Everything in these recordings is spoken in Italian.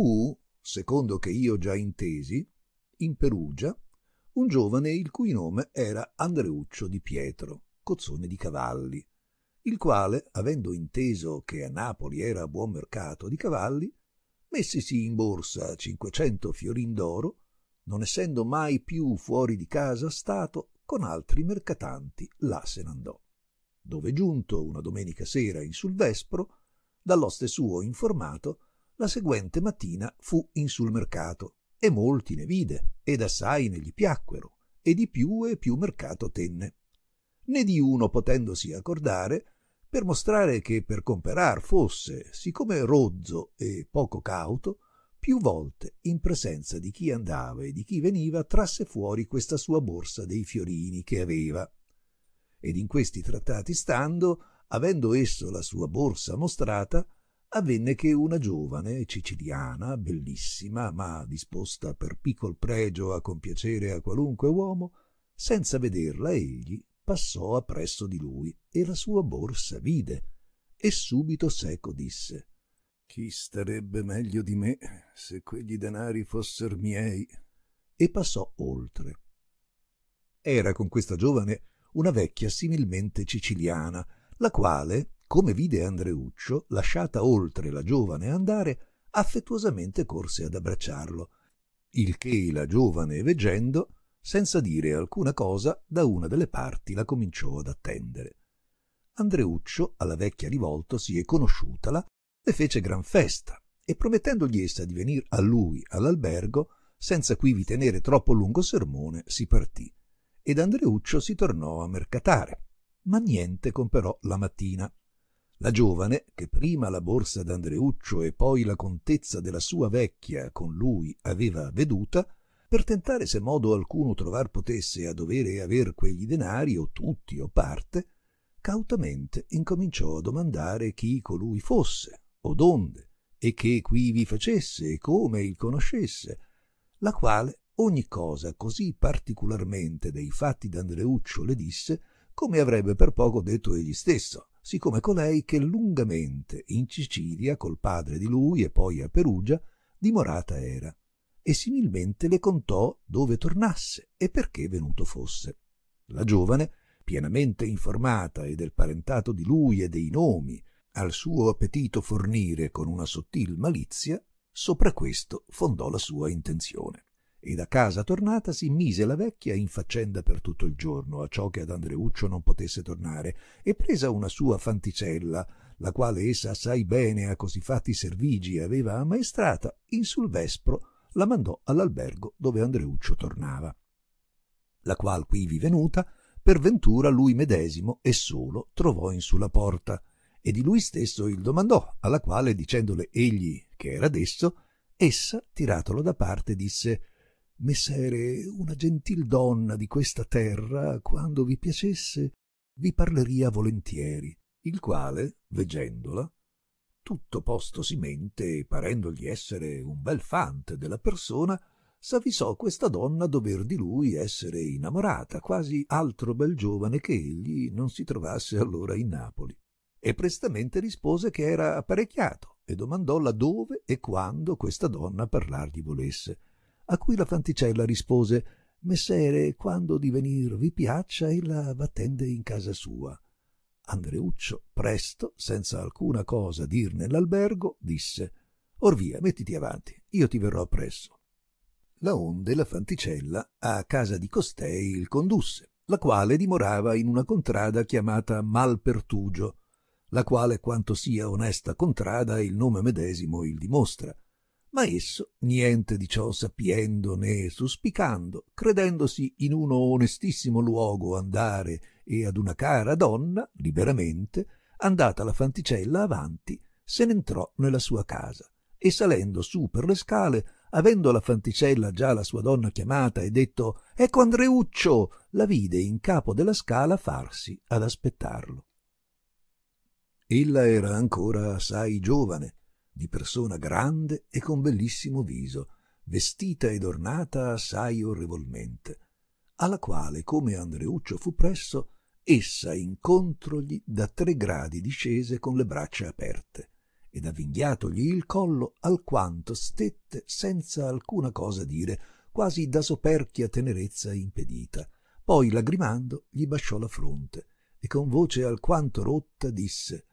fu, secondo che io già intesi, in Perugia, un giovane il cui nome era Andreuccio di Pietro, cozzone di cavalli, il quale, avendo inteso che a Napoli era buon mercato di cavalli, messisi in borsa cinquecento fiorin d'oro, non essendo mai più fuori di casa stato, con altri mercatanti là se n'andò, dove giunto una domenica sera in sul vespro, dall'oste suo informato la seguente mattina fu in sul mercato e molti ne vide ed assai ne gli piacquero e di più e più mercato tenne. Né di uno potendosi accordare, per mostrare che per comperar fosse, siccome rozzo e poco cauto, più volte in presenza di chi andava e di chi veniva trasse fuori questa sua borsa dei fiorini che aveva. Ed in questi trattati stando, avendo esso la sua borsa mostrata, avvenne che una giovane siciliana, bellissima, ma disposta per piccol pregio a compiacere a qualunque uomo, senza vederla egli passò appresso di lui e la sua borsa vide, e subito seco disse Chi starebbe meglio di me se quegli denari fosser miei? E passò oltre. Era con questa giovane una vecchia similmente siciliana, la quale, come vide Andreuccio, lasciata oltre la giovane andare, affettuosamente corse ad abbracciarlo, il che la giovane veggendo, senza dire alcuna cosa, da una delle parti la cominciò ad attendere. Andreuccio, alla vecchia rivoltosi e conosciutala, le fece gran festa, e promettendogli essa di venir a lui all'albergo, senza quivi tenere troppo lungo sermone, si partì, ed Andreuccio si tornò a mercatare, ma niente comperò la mattina, la giovane, che prima la borsa d'Andreuccio e poi la contezza della sua vecchia con lui aveva veduta, per tentare se modo alcuno trovar potesse a dovere aver quegli denari o tutti o parte, cautamente incominciò a domandare chi colui fosse o donde e che qui vi facesse e come il conoscesse, la quale ogni cosa così particolarmente dei fatti d'Andreuccio le disse come avrebbe per poco detto egli stesso siccome colei che lungamente in Sicilia col padre di lui e poi a Perugia dimorata era, e similmente le contò dove tornasse e perché venuto fosse. La giovane, pienamente informata e del parentato di lui e dei nomi, al suo appetito fornire con una sottil malizia, sopra questo fondò la sua intenzione e da casa tornata si mise la vecchia in faccenda per tutto il giorno, a ciò che ad Andreuccio non potesse tornare, e presa una sua fanticella, la quale essa assai bene a così fatti servigi aveva ammaestrata, in sul vespro la mandò all'albergo dove Andreuccio tornava. La qual quivi venuta, per ventura lui medesimo e solo trovò in sulla porta, e di lui stesso il domandò, alla quale, dicendole egli che era desso, essa, tiratolo da parte, disse Messere, una gentil donna di questa terra, quando vi piacesse, vi parleria volentieri, il quale, veggendola, tutto postosi mente e parendogli essere un bel fante della persona, s'avvisò questa donna dover di lui essere innamorata, quasi altro bel giovane che egli non si trovasse allora in Napoli. E prestamente rispose che era apparecchiato e domandolla dove e quando questa donna parlar gli volesse a cui la fanticella rispose Messere, quando di venir vi piaccia, ella v'attende in casa sua. Andreuccio, presto, senza alcuna cosa dir nell'albergo, disse Or via, mettiti avanti, io ti verrò appresso. La onde la fanticella a casa di costei il condusse, la quale dimorava in una contrada chiamata Malpertugio, la quale quanto sia onesta contrada il nome medesimo il dimostra, ma esso niente di ciò sapiendo né suspicando, credendosi in uno onestissimo luogo andare e ad una cara donna, liberamente, andata la fanticella avanti, se n'entrò nella sua casa e salendo su per le scale, avendo la fanticella già la sua donna chiamata e detto Ecco Andreuccio, la vide in capo della scala farsi ad aspettarlo. Ella era ancora assai giovane di persona grande e con bellissimo viso, vestita ed ornata assai orrevolmente, alla quale, come Andreuccio fu presso, essa incontrogli da tre gradi discese con le braccia aperte, ed avvinghiatogli il collo alquanto stette senza alcuna cosa dire, quasi da soperchia tenerezza impedita. Poi, lagrimando, gli basciò la fronte, e con voce alquanto rotta disse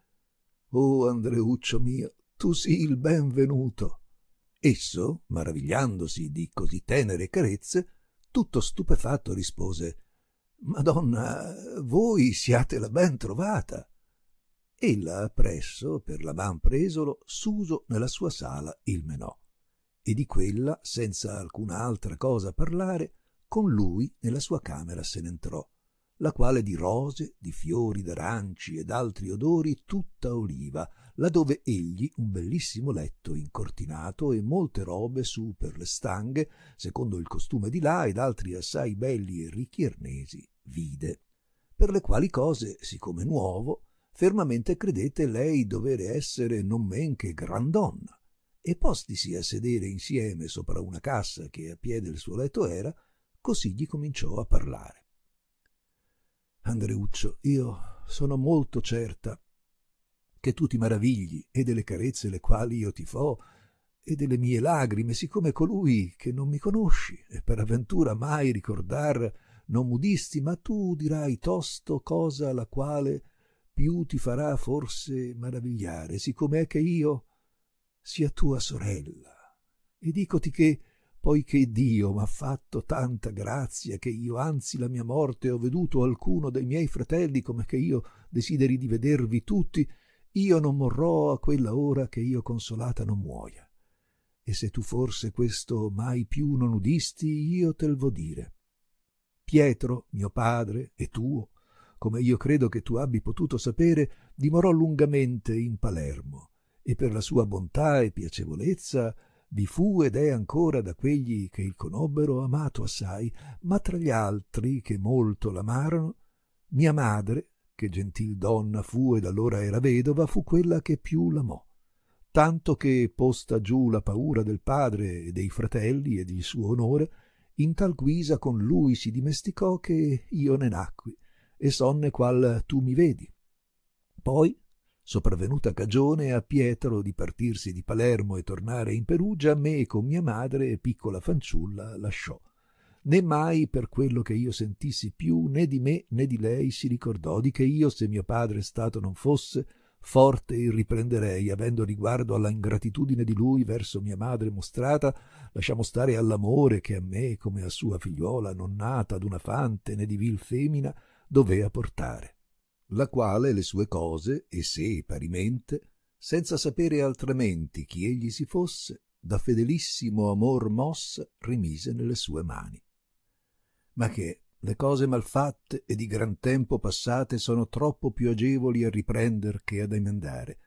«Oh, Andreuccio mio, tu sii il benvenuto. Esso, maravigliandosi di così tenere carezze, tutto stupefatto rispose Madonna, voi siate la ben trovata. Ella appresso, per la van presolo, s'uso nella sua sala il menò, e di quella, senza alcuna altra cosa parlare, con lui nella sua camera se n'entrò la quale di rose, di fiori d'aranci ed altri odori tutta oliva, laddove egli un bellissimo letto incortinato e molte robe su per le stanghe, secondo il costume di là ed altri assai belli e ricchi ernesi, vide. Per le quali cose, siccome nuovo, fermamente credette lei dovere essere non men che gran donna, e postisi a sedere insieme sopra una cassa che a piè del suo letto era, così gli cominciò a parlare Andreuccio, io sono molto certa che tu ti maravigli e delle carezze le quali io ti fo e delle mie lagrime, siccome colui che non mi conosci e per avventura mai ricordar non m'udisti, ma tu dirai tosto cosa la quale più ti farà forse maravigliare, siccome è che io sia tua sorella. E dicoti che poiché Dio m'ha fatto tanta grazia che io anzi la mia morte ho veduto alcuno dei miei fratelli come che io desideri di vedervi tutti, io non morrò a quella ora che io consolata non muoia. E se tu forse questo mai più non udisti, io te lo vo dire. Pietro, mio padre, e tuo, come io credo che tu abbi potuto sapere, dimorò lungamente in Palermo, e per la sua bontà e piacevolezza vi fu ed è ancora da quegli che il conobbero amato assai, ma tra gli altri che molto l'amarono, mia madre, che gentil donna fu ed allora era vedova, fu quella che più l'amò. Tanto che, posta giù la paura del padre e dei fratelli ed il suo onore, in tal guisa con lui si dimesticò che io ne nacqui, e sonne qual tu mi vedi. Poi, sopravvenuta cagione a Pietro di partirsi di Palermo e tornare in Perugia, me con mia madre, piccola fanciulla, lasciò. Né mai per quello che io sentissi più né di me né di lei si ricordò di che io, se mio padre stato non fosse, forte il riprenderei, avendo riguardo alla ingratitudine di lui verso mia madre mostrata, lasciamo stare all'amore che a me, come a sua figliuola, non nata d'una fante né di vil femina, dovea portare la quale le sue cose e sé parimente, senza sapere altrimenti chi egli si fosse, da fedelissimo amor mossa rimise nelle sue mani. Ma che le cose malfatte e di gran tempo passate sono troppo più agevoli a riprender che ad emendare.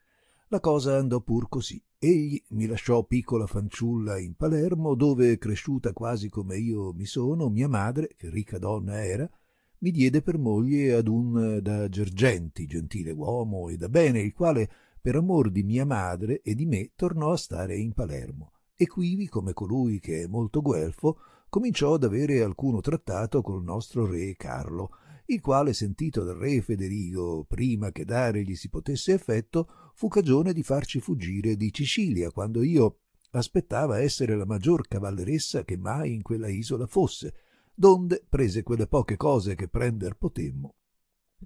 La cosa andò pur così. Egli mi lasciò piccola fanciulla in Palermo, dove, cresciuta quasi come io mi sono, mia madre, che ricca donna era, mi diede per moglie ad un eh, da Gergenti gentile uomo e da bene, il quale, per amor di mia madre e di me, tornò a stare in Palermo, e quivi, come colui che è molto guelfo, cominciò ad avere alcuno trattato col nostro re Carlo, il quale, sentito dal re Federigo, prima che dare gli si potesse effetto, fu cagione di farci fuggire di Sicilia, quando io aspettava essere la maggior cavalleressa che mai in quella isola fosse, donde prese quelle poche cose che prender potemmo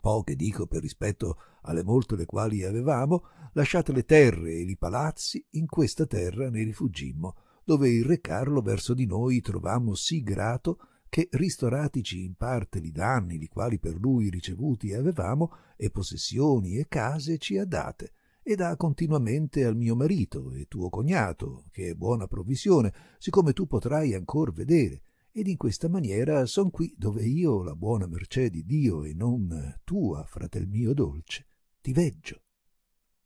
poche dico per rispetto alle molte le quali avevamo, lasciate le terre e i palazzi, in questa terra ne rifuggimmo, dove il re Carlo verso di noi trovammo sì grato che ristoratici in parte li danni li quali per lui ricevuti avevamo, e possessioni e case ci ha date, e dà continuamente al mio marito e tuo cognato, che è buona provvisione, siccome tu potrai ancor vedere, ed in questa maniera son qui dove io, la buona mercè di Dio e non tua, fratel mio dolce, ti veggio.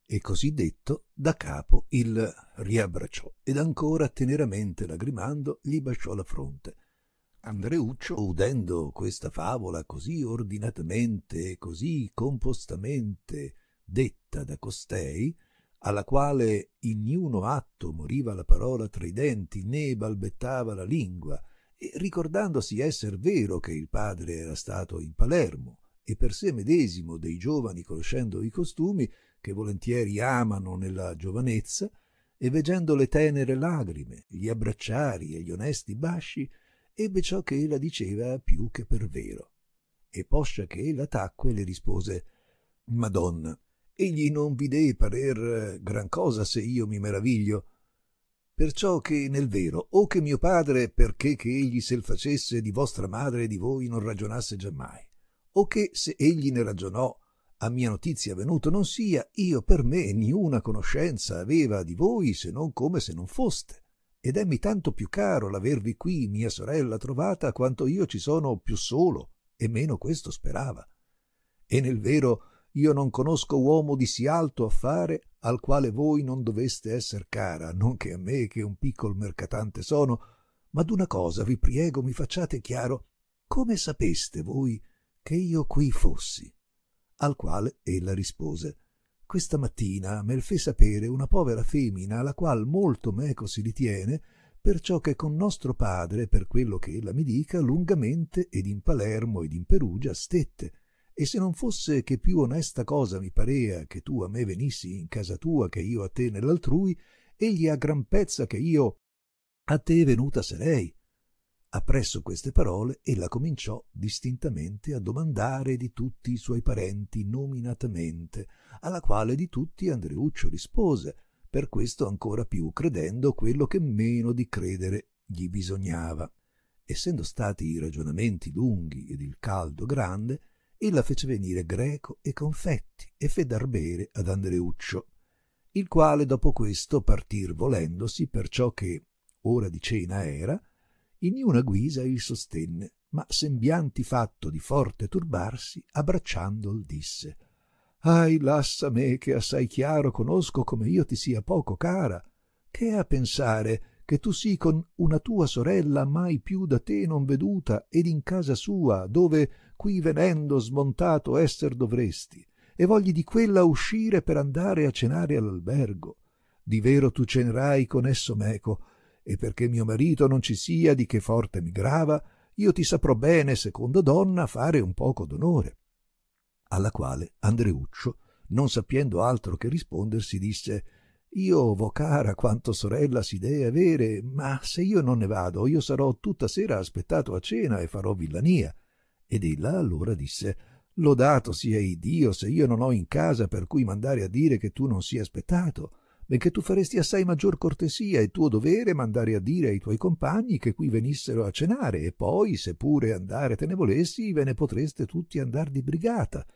E così detto, da capo il riabbracciò ed ancora teneramente lagrimando gli baciò la fronte. Andreuccio, udendo questa favola così ordinatamente e così compostamente detta da costei, alla quale in niuno atto moriva la parola tra i denti né balbettava la lingua, ricordandosi esser vero che il padre era stato in Palermo e per sé medesimo dei giovani conoscendo i costumi che volentieri amano nella giovanezza, e veggendo le tenere lagrime, gli abbracciari e gli onesti basci, ebbe ciò che ella diceva più che per vero. E poscia che ella tacque le rispose Madonna, egli non vi dee parer gran cosa se io mi meraviglio, Perciò che nel vero, o che mio padre, perché che egli se il facesse di vostra madre e di voi non ragionasse giammai, o che se egli ne ragionò, a mia notizia venuto non sia, io per me niuna conoscenza aveva di voi se non come se non foste. Ed emmi tanto più caro l'avervi qui, mia sorella, trovata, quanto io ci sono più solo, e meno questo sperava. E nel vero, io non conosco uomo di sì alto affare al quale voi non doveste esser cara, non che a me che un piccol mercatante sono, ma d'una cosa vi priego mi facciate chiaro come sapeste voi che io qui fossi? Al quale ella rispose Questa mattina me l fe sapere una povera femmina la qual molto meco si ritiene, perciò che con nostro padre, per quello che ella mi dica, lungamente ed in Palermo ed in Perugia stette, e se non fosse che più onesta cosa mi parea che tu a me venissi in casa tua che io a te nell'altrui, egli ha gran pezza che io a te venuta sarei. Appresso queste parole ella cominciò distintamente a domandare di tutti i suoi parenti nominatamente, alla quale di tutti Andreuccio rispose, per questo ancora più credendo quello che meno di credere gli bisognava. Essendo stati i ragionamenti lunghi ed il caldo grande, ella fece venire greco e confetti e fe dar bere ad Andreuccio, il quale dopo questo partir volendosi perciò che ora di cena era, in niuna guisa il sostenne, ma sembianti fatto di forte turbarsi, abbracciandol disse Ahi, lassa me che assai chiaro conosco come io ti sia poco cara, che è a pensare che tu sii con una tua sorella mai più da te non veduta ed in casa sua dove qui venendo smontato esser dovresti e vogli di quella uscire per andare a cenare all'albergo di vero tu cenerai con esso meco e perché mio marito non ci sia di che forte mi grava io ti saprò bene secondo donna fare un poco d'onore alla quale Andreuccio non sappiendo altro che rispondersi disse io vo cara quanto sorella si dee avere, ma se io non ne vado, io sarò tutta sera aspettato a cena e farò villania. Ed ella allora disse Lodato sia Iddio se io non ho in casa per cui mandare a dire che tu non sia aspettato, benché tu faresti assai maggior cortesia e tuo dovere mandare a dire ai tuoi compagni che qui venissero a cenare, e poi, se pure andare te ne volessi, ve ne potreste tutti andar di brigata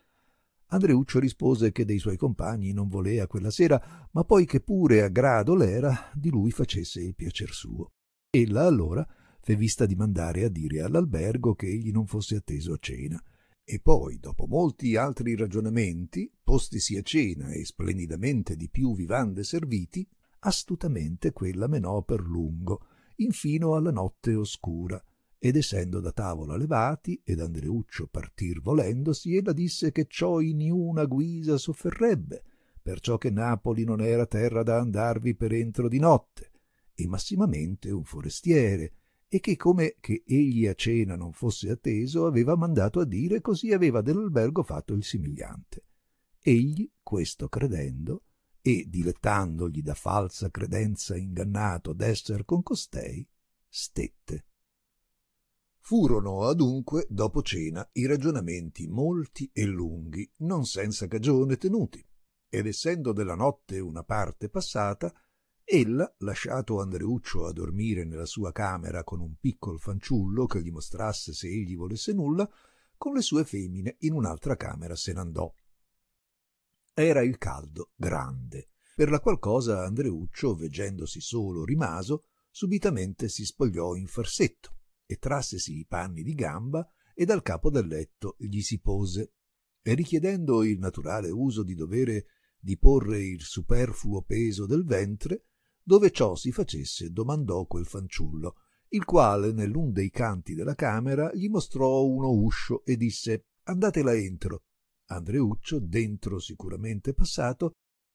Andreuccio rispose che dei suoi compagni non volea quella sera, ma poi che pure a grado l'era, di lui facesse il piacer suo. Ella allora fe vista di mandare a dire all'albergo che egli non fosse atteso a cena. E poi, dopo molti altri ragionamenti, postisi a cena e splendidamente di più vivande serviti, astutamente quella menò per lungo, infino alla notte oscura, ed essendo da tavola levati ed Andreuccio partir volendosi ella disse che ciò in niuna guisa sofferrebbe perciò che Napoli non era terra da andarvi per entro di notte e massimamente un forestiere e che come che egli a cena non fosse atteso aveva mandato a dire così aveva dell'albergo fatto il simigliante egli questo credendo e dilettandogli da falsa credenza ingannato d'esser con costei stette Furono adunque, dopo cena, i ragionamenti molti e lunghi, non senza cagione tenuti, ed essendo della notte una parte passata, ella, lasciato Andreuccio a dormire nella sua camera con un piccol fanciullo che gli mostrasse se egli volesse nulla, con le sue femmine in un'altra camera se n'andò. Era il caldo grande, per la qual cosa Andreuccio, veggendosi solo rimaso, subitamente si spogliò in farsetto e trassesi i panni di gamba e dal capo del letto gli si pose e richiedendo il naturale uso di dovere di porre il superfluo peso del ventre dove ciò si facesse domandò quel fanciullo il quale nell'un dei canti della camera gli mostrò uno uscio e disse andate là entro andreuccio dentro sicuramente passato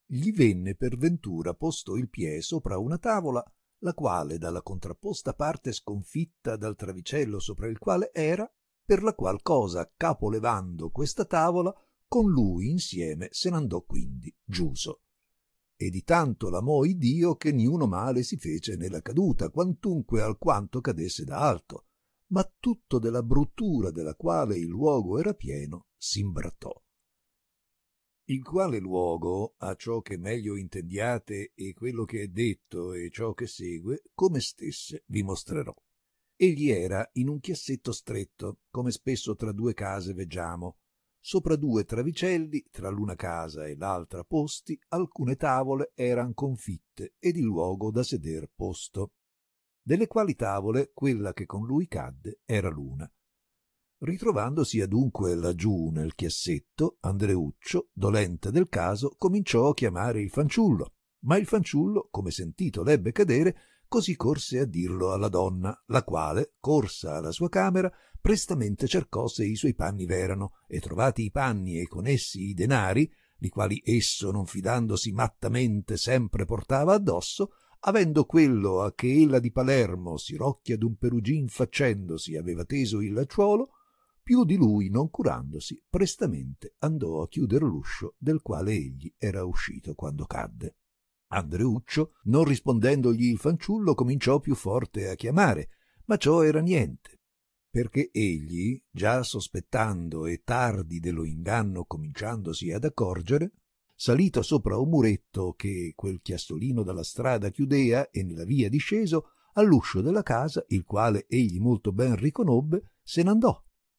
gli venne per ventura posto il piè sopra una tavola la quale dalla contrapposta parte sconfitta dal travicello sopra il quale era, per la qual cosa capolevando questa tavola, con lui insieme se n'andò quindi Giuso. E di tanto l'amò Dio che niuno male si fece nella caduta, quantunque alquanto cadesse da alto, ma tutto della bruttura della quale il luogo era pieno s'imbrattò. In quale luogo, a ciò che meglio intendiate e quello che è detto e ciò che segue, come stesse vi mostrerò. Egli era in un chiassetto stretto, come spesso tra due case veggiamo, sopra due travicelli, tra l'una casa e l'altra posti, alcune tavole eran confitte ed il luogo da seder posto, delle quali tavole quella che con lui cadde era l'una, Ritrovandosi adunque laggiù nel chiassetto, Andreuccio, dolente del caso, cominciò a chiamare il fanciullo, ma il fanciullo, come sentito l'ebbe cadere, così corse a dirlo alla donna, la quale, corsa alla sua camera, prestamente cercò se i suoi panni v'erano, e trovati i panni e con essi i denari, li quali esso, non fidandosi mattamente, sempre portava addosso, avendo quello a che ella di Palermo, sirocchia d'un perugin facendosi, aveva teso il lacciuolo, più di lui non curandosi, prestamente andò a chiudere l'uscio del quale egli era uscito quando cadde. Andreuccio, non rispondendogli il fanciullo, cominciò più forte a chiamare, ma ciò era niente, perché egli, già sospettando e tardi dello inganno cominciandosi ad accorgere, salito sopra un muretto che quel chiastolino dalla strada chiudea e nella via disceso, all'uscio della casa, il quale egli molto ben riconobbe, se n'andò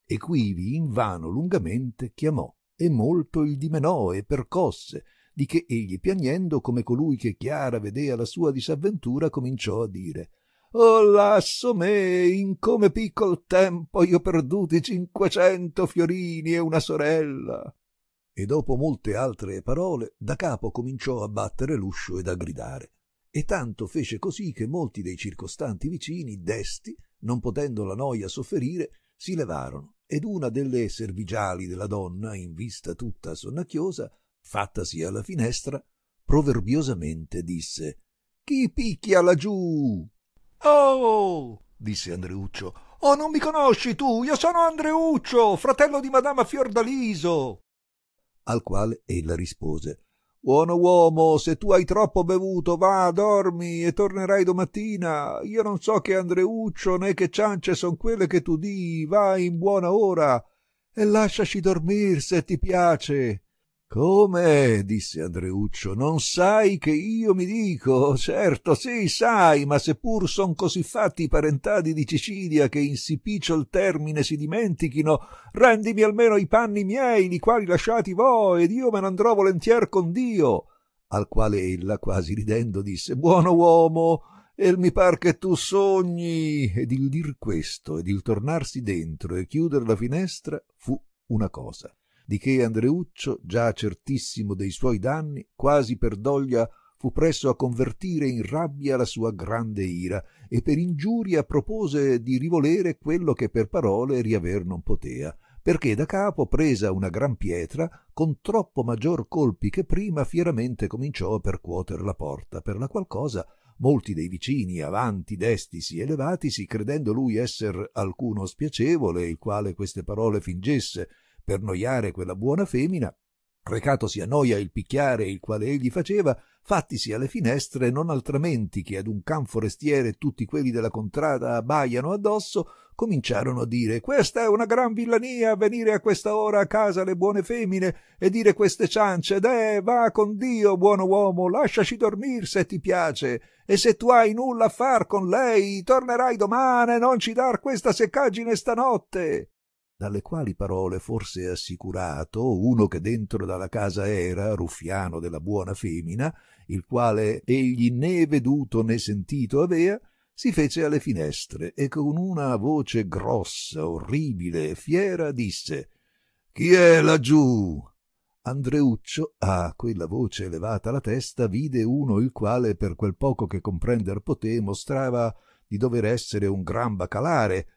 e quivi in vano lungamente chiamò e molto il dimenò e percosse di che egli piagnendo come colui che chiara vedea la sua disavventura cominciò a dire Oh lasso me, in come piccol tempo io perduti cinquecento fiorini e una sorella. E dopo molte altre parole, da capo cominciò a battere l'uscio ed a gridare. E tanto fece così che molti dei circostanti vicini, desti, non potendo la noia sofferire, si levarono ed una delle servigiali della donna, in vista tutta sonnacchiosa, fattasi alla finestra, proverbiosamente disse Chi picchia laggiù? Oh! disse Andreuccio. Oh, non mi conosci tu? Io sono Andreuccio, fratello di madama Fiordaliso. Al quale ella rispose Buono uomo, se tu hai troppo bevuto, va, dormi e tornerai domattina. Io non so che Andreuccio né che ciance son quelle che tu di, va in buona ora e lasciaci dormir se ti piace. Come? disse Andreuccio, non sai che io mi dico? Certo, sì, sai, ma seppur son così fatti i parentadi di Cecilia che in si picciol termine si dimentichino, rendimi almeno i panni miei, li quali lasciati voi, ed io me n'andrò volentier con Dio. Al quale ella, quasi ridendo, disse, buono uomo, el mi par che tu sogni. Ed il dir questo, ed il tornarsi dentro e chiuder la finestra, fu una cosa di che Andreuccio, già certissimo dei suoi danni, quasi per doglia fu presso a convertire in rabbia la sua grande ira e per ingiuria propose di rivolere quello che per parole riaver non potea, perché da capo presa una gran pietra con troppo maggior colpi che prima fieramente cominciò a percuoter la porta, per la qual cosa molti dei vicini avanti destisi e levatisi, credendo lui esser alcuno spiacevole, il quale queste parole fingesse per noiare quella buona femina, recatosi a noia il picchiare il quale egli faceva, fattisi alle finestre non altrimenti che ad un can forestiere tutti quelli della contrada abbaiano addosso, cominciarono a dire questa è una gran villania venire a questa ora a casa le buone femmine e dire queste ciance deh, va con Dio buono uomo lasciaci dormir se ti piace e se tu hai nulla a far con lei tornerai domani e non ci dar questa seccagine stanotte dalle quali parole forse assicurato uno che dentro dalla casa era, ruffiano della buona femmina, il quale egli né veduto né sentito avea, si fece alle finestre e con una voce grossa, orribile e fiera disse Chi è laggiù? Andreuccio, a quella voce elevata la testa, vide uno il quale, per quel poco che comprender poté, mostrava di dover essere un gran bacalare,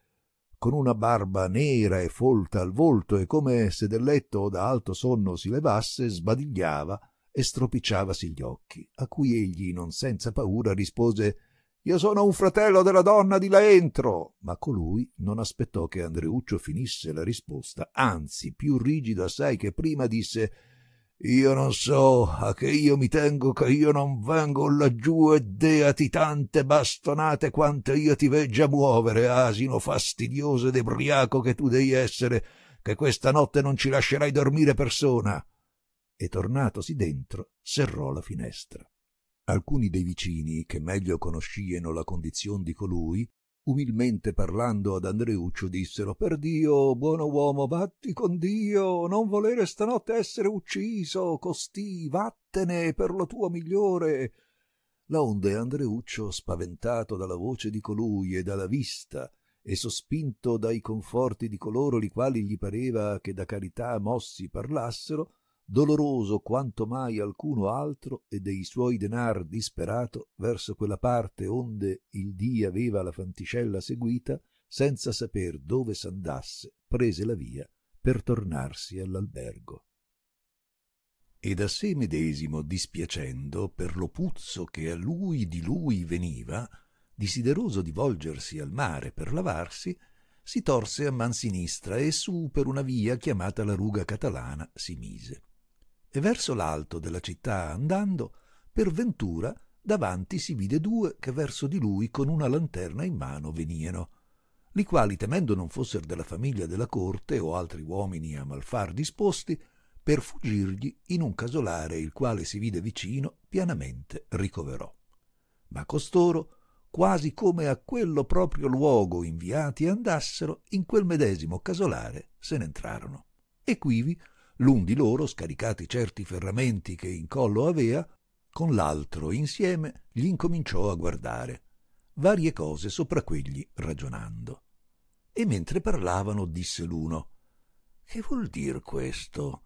con una barba nera e folta al volto e come se del letto o da alto sonno si levasse, sbadigliava e stropicciavasi gli occhi, a cui egli, non senza paura, rispose io sono un fratello della donna di là entro. Ma colui non aspettò che Andreuccio finisse la risposta, anzi, più rigido assai che prima, disse io non so a che io mi tengo che io non vengo laggiù e deati tante bastonate quante io ti veggia muovere, asino fastidioso ed ebriaco che tu devi essere, che questa notte non ci lascerai dormire persona. E tornatosi dentro, serrò la finestra. Alcuni dei vicini, che meglio conoscieno la condizione di colui, umilmente parlando ad Andreuccio dissero per Dio buono uomo vatti con Dio non volere stanotte essere ucciso costì vattene per lo tuo migliore laonde Andreuccio spaventato dalla voce di colui e dalla vista e sospinto dai conforti di coloro li quali gli pareva che da carità mossi parlassero doloroso quanto mai alcuno altro e dei suoi denar disperato verso quella parte onde il dì aveva la fanticella seguita senza saper dove s'andasse prese la via per tornarsi all'albergo ed a sé medesimo dispiacendo per lo puzzo che a lui di lui veniva desideroso di volgersi al mare per lavarsi si torse a man sinistra e su per una via chiamata la ruga catalana si mise e verso l'alto della città andando, per ventura davanti si vide due che verso di lui con una lanterna in mano venieno, li quali temendo non fosser della famiglia della corte o altri uomini a malfar disposti, per fuggirgli in un casolare il quale si vide vicino pianamente ricoverò. Ma costoro, quasi come a quello proprio luogo inviati andassero, in quel medesimo casolare se n'entrarono. E quivi l'un di loro, scaricati certi ferramenti che in collo avea, con l'altro insieme gli incominciò a guardare, varie cose sopra quegli ragionando. E mentre parlavano disse l'uno Che vuol dir questo?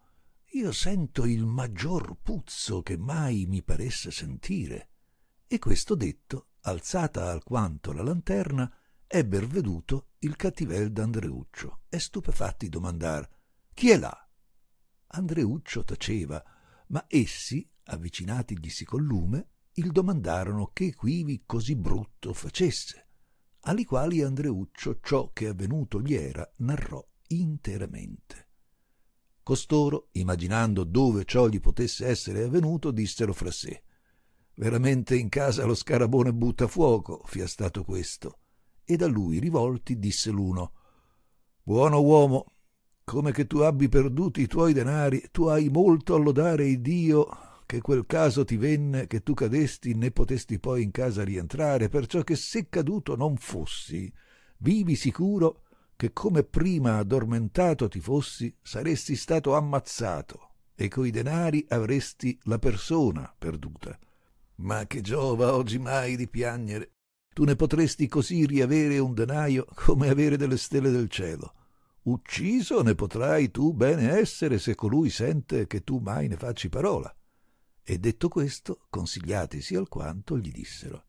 Io sento il maggior puzzo che mai mi paresse sentire. E questo detto, alzata alquanto la lanterna, ebber veduto il cattivel d'Andreuccio e stupefatti domandar Chi è là? Andreuccio taceva, ma essi, avvicinatigli col lume, il domandarono che quivi così brutto facesse, alli quali Andreuccio ciò che avvenuto gli era narrò interamente. Costoro, immaginando dove ciò gli potesse essere avvenuto, dissero fra sé Veramente in casa lo scarabone butta fuoco, fia stato questo. Ed a lui rivolti disse l'uno Buono uomo, come che tu abbi perduti i tuoi denari, tu hai molto a lodare il Dio, che quel caso ti venne che tu cadesti né potesti poi in casa rientrare, perciò che se caduto non fossi, vivi sicuro che come prima addormentato ti fossi, saresti stato ammazzato e coi denari avresti la persona perduta. Ma che giova oggi mai di piagnere? Tu ne potresti così riavere un denaio come avere delle stelle del cielo Ucciso ne potrai tu bene essere se colui sente che tu mai ne facci parola. E detto questo, consigliatisi alquanto, gli dissero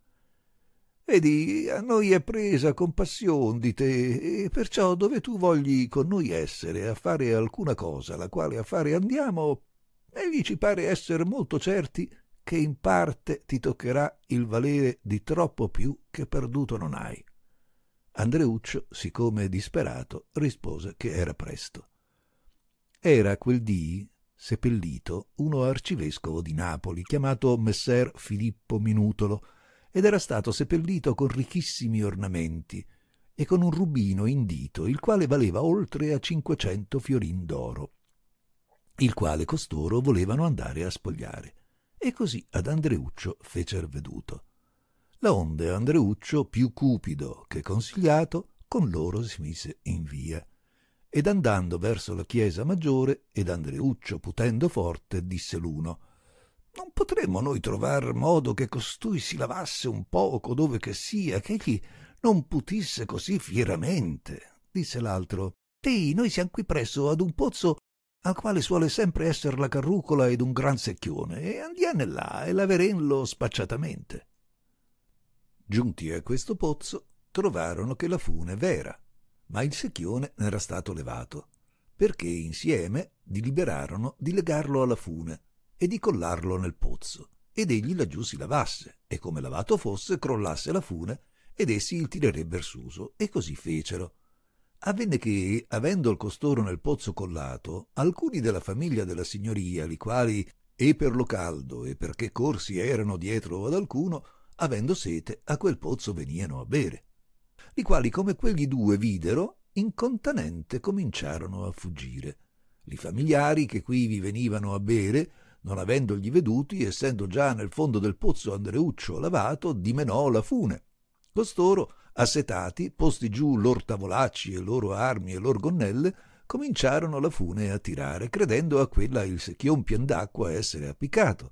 Vedi, a noi è presa compassione di te, e perciò dove tu vogli con noi essere a fare alcuna cosa, la quale a fare andiamo, egli ci pare esser molto certi che in parte ti toccherà il valere di troppo più che perduto non hai. Andreuccio, siccome disperato, rispose che era presto. Era quel dì seppellito uno arcivescovo di Napoli chiamato Messer Filippo Minutolo ed era stato seppellito con ricchissimi ornamenti e con un rubino in dito il quale valeva oltre a 500 fiorin d'oro il quale costoro volevano andare a spogliare e così ad Andreuccio fecer veduto laonde Andreuccio, più cupido che consigliato, con loro si mise in via. Ed andando verso la chiesa maggiore, ed Andreuccio, putendo forte, disse l'uno, non potremmo noi trovar modo che costui si lavasse un poco dove che sia, che egli non putisse così fieramente. Disse l'altro, Tei, noi siamo qui presso ad un pozzo al quale suole sempre esser la carrucola ed un gran secchione, e andiane là e laverenlo spacciatamente. Giunti a questo pozzo, trovarono che la fune vera, ma il secchione n'era stato levato, perché insieme deliberarono di legarlo alla fune e di collarlo nel pozzo, ed egli laggiù si lavasse, e come lavato fosse, crollasse la fune, ed essi il tirerebber suso, e così fecero. Avvenne che, avendo il costoro nel pozzo collato, alcuni della famiglia della signoria, li quali e per lo caldo e perché corsi erano dietro ad alcuno, avendo sete a quel pozzo venieno a bere, i quali come quegli due videro, incontanente cominciarono a fuggire. Li familiari che quivi venivano a bere, non avendogli veduti, essendo già nel fondo del pozzo Andreuccio lavato, dimenò la fune. Costoro, assetati, posti giù lor tavolacci e loro armi e lor gonnelle, cominciarono la fune a tirare, credendo a quella il secchion pian d'acqua essere appiccato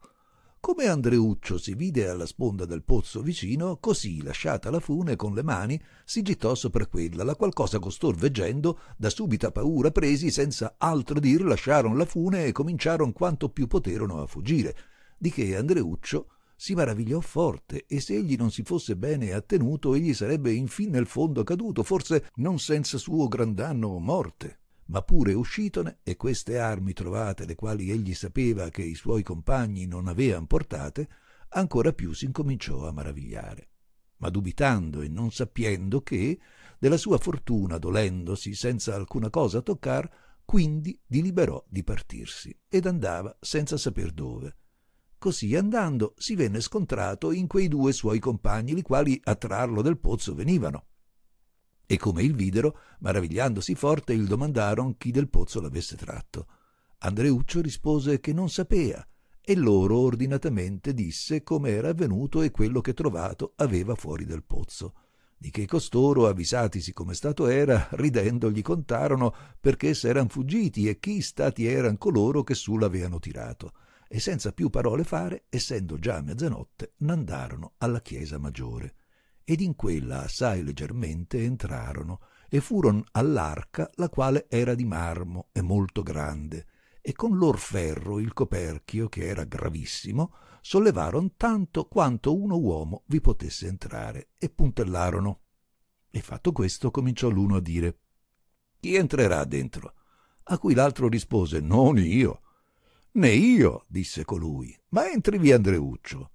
come Andreuccio si vide alla sponda del pozzo vicino, così, lasciata la fune con le mani, si gittò sopra quella, la qualcosa costor veggendo, da subita paura presi, senza altro dir, lasciaron la fune e cominciaron quanto più poterono a fuggire, di che Andreuccio si maravigliò forte e se egli non si fosse bene attenuto egli sarebbe infin nel fondo caduto, forse non senza suo gran danno o morte ma pure uscitone e queste armi trovate, le quali egli sapeva che i suoi compagni non avean portate, ancora più incominciò a maravigliare. Ma dubitando e non sappiendo che, della sua fortuna dolendosi senza alcuna cosa toccar, quindi diliberò di partirsi, ed andava senza saper dove. Così andando si venne scontrato in quei due suoi compagni, li quali a trarlo del pozzo venivano e come il videro, maravigliandosi forte, il domandaron chi del pozzo l'avesse tratto. Andreuccio rispose che non sapea, e loro ordinatamente disse come era avvenuto e quello che trovato aveva fuori del pozzo. Di che costoro, avvisatisi come stato era, ridendo gli contarono perché s'eran fuggiti e chi stati eran coloro che su l'aveano tirato. E senza più parole fare, essendo già mezzanotte, n'andarono alla chiesa maggiore ed in quella assai leggermente entrarono e furon all'arca la quale era di marmo e molto grande e con lor ferro il coperchio che era gravissimo sollevaron tanto quanto uno uomo vi potesse entrare e puntellarono e fatto questo cominciò l'uno a dire chi entrerà dentro a cui l'altro rispose non io né io disse colui ma entrivi Andreuccio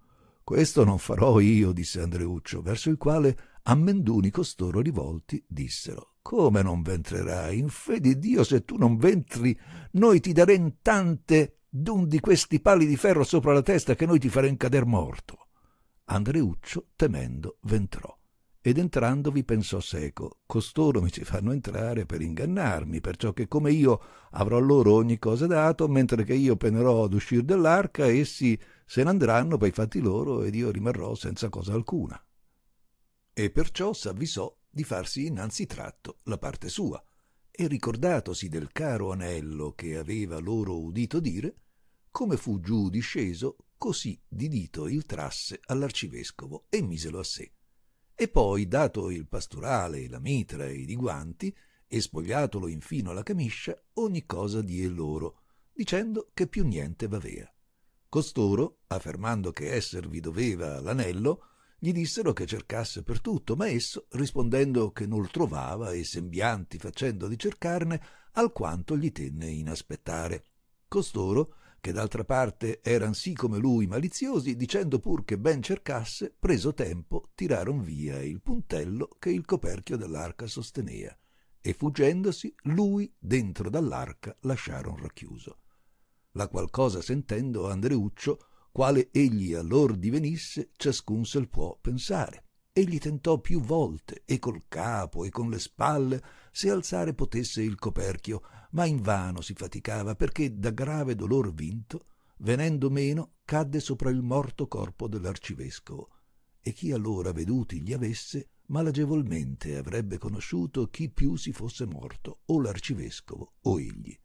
questo non farò io, disse Andreuccio, verso il quale ammenduni costoro rivolti dissero Come non ventrerai? In fede di Dio, se tu non ventri, noi ti darem tante d'un di questi pali di ferro sopra la testa che noi ti farem cader morto. Andreuccio, temendo, ventrò ed entrandovi pensò seco, costoro mi ci fanno entrare per ingannarmi, perciò che come io avrò loro ogni cosa dato, mentre che io penerò ad uscir dell'arca, essi se n'andranno per i fatti loro ed io rimarrò senza cosa alcuna. E perciò s'avvisò di farsi innanzi tratto la parte sua, e ricordatosi del caro anello che aveva loro udito dire, come fu giù disceso, così di dito il trasse all'arcivescovo e miselo a sé e poi, dato il pasturale, la mitra ed i guanti, e spogliatolo infino alla camiscia, ogni cosa die loro, dicendo che più niente v'avea. Costoro, affermando che esservi doveva l'anello, gli dissero che cercasse per tutto, ma esso, rispondendo che non lo trovava e sembianti facendo di cercarne, alquanto gli tenne in aspettare. Costoro, che d'altra parte eran sì come lui maliziosi, dicendo pur che ben cercasse, preso tempo, tiraron via il puntello che il coperchio dell'arca sostenea, e fuggendosi lui dentro dall'arca lasciaron racchiuso. La qualcosa sentendo Andreuccio, quale egli allor divenisse, ciascun se può pensare egli tentò più volte e col capo e con le spalle se alzare potesse il coperchio, ma invano si faticava perché da grave dolor vinto, venendo meno, cadde sopra il morto corpo dell'arcivescovo. E chi allora veduti gli avesse, malagevolmente avrebbe conosciuto chi più si fosse morto, o l'arcivescovo o egli.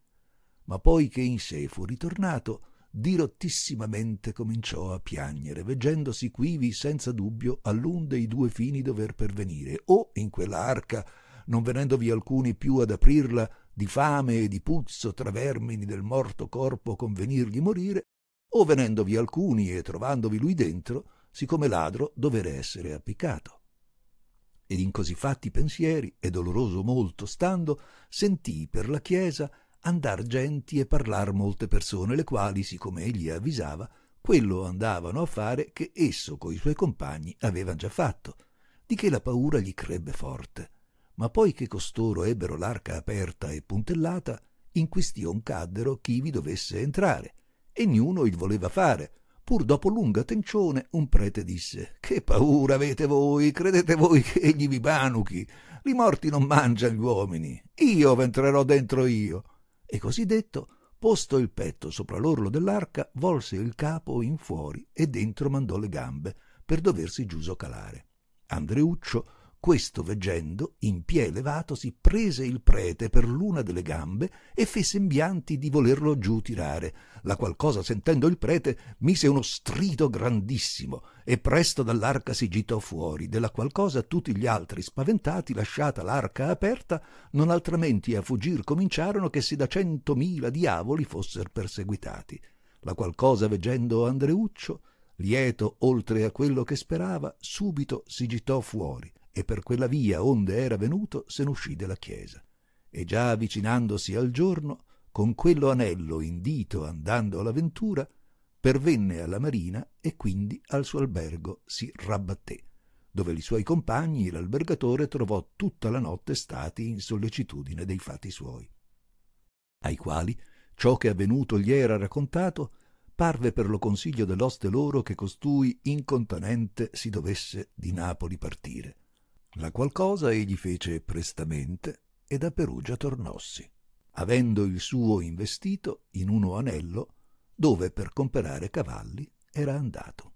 Ma poi che in sé fu ritornato, dirottissimamente cominciò a piangere, veggendosi quivi senza dubbio all'un dei due fini dover pervenire, o in quella arca, non venendovi alcuni più ad aprirla, di fame e di puzzo tra vermini del morto corpo convenirgli morire, o venendovi alcuni e trovandovi lui dentro, siccome ladro dovere essere appiccato ed in così fatti pensieri, e doloroso molto stando, sentì per la chiesa andar genti e parlar molte persone, le quali, siccome egli avvisava, quello andavano a fare che esso coi suoi compagni avevano già fatto, di che la paura gli crebbe forte. Ma poi che costoro ebbero l'arca aperta e puntellata, in question caddero chi vi dovesse entrare, e niuno il voleva fare, pur dopo lunga tencione un prete disse che paura avete voi credete voi che egli vi banuchi i morti non mangiano gli uomini io v'entrerò dentro io e così detto, posto il petto sopra l'orlo dell'arca, volse il capo in fuori e dentro mandò le gambe, per doversi giuso calare. Andreuccio questo veggendo, in pie levatosi, prese il prete per l'una delle gambe e fe sembianti di volerlo giù tirare, la qual cosa sentendo il prete mise uno strido grandissimo e presto dall'arca si gitò fuori, della qual cosa tutti gli altri spaventati, lasciata l'arca aperta, non altrimenti a fuggir cominciarono che se da centomila diavoli fosser perseguitati, la qual cosa veggendo Andreuccio, lieto oltre a quello che sperava, subito si gitò fuori e per quella via onde era venuto se uscì della chiesa. E già avvicinandosi al giorno, con quello anello in dito andando alla ventura, pervenne alla marina e quindi al suo albergo si rabbatté, dove i suoi compagni l'albergatore trovò tutta la notte stati in sollecitudine dei fatti suoi, ai quali ciò che avvenuto gli era raccontato parve per lo consiglio dell'oste loro che costui incontanente si dovesse di Napoli partire la qualcosa egli fece prestamente ed a Perugia tornossi, avendo il suo investito in uno anello dove per comperare cavalli era andato.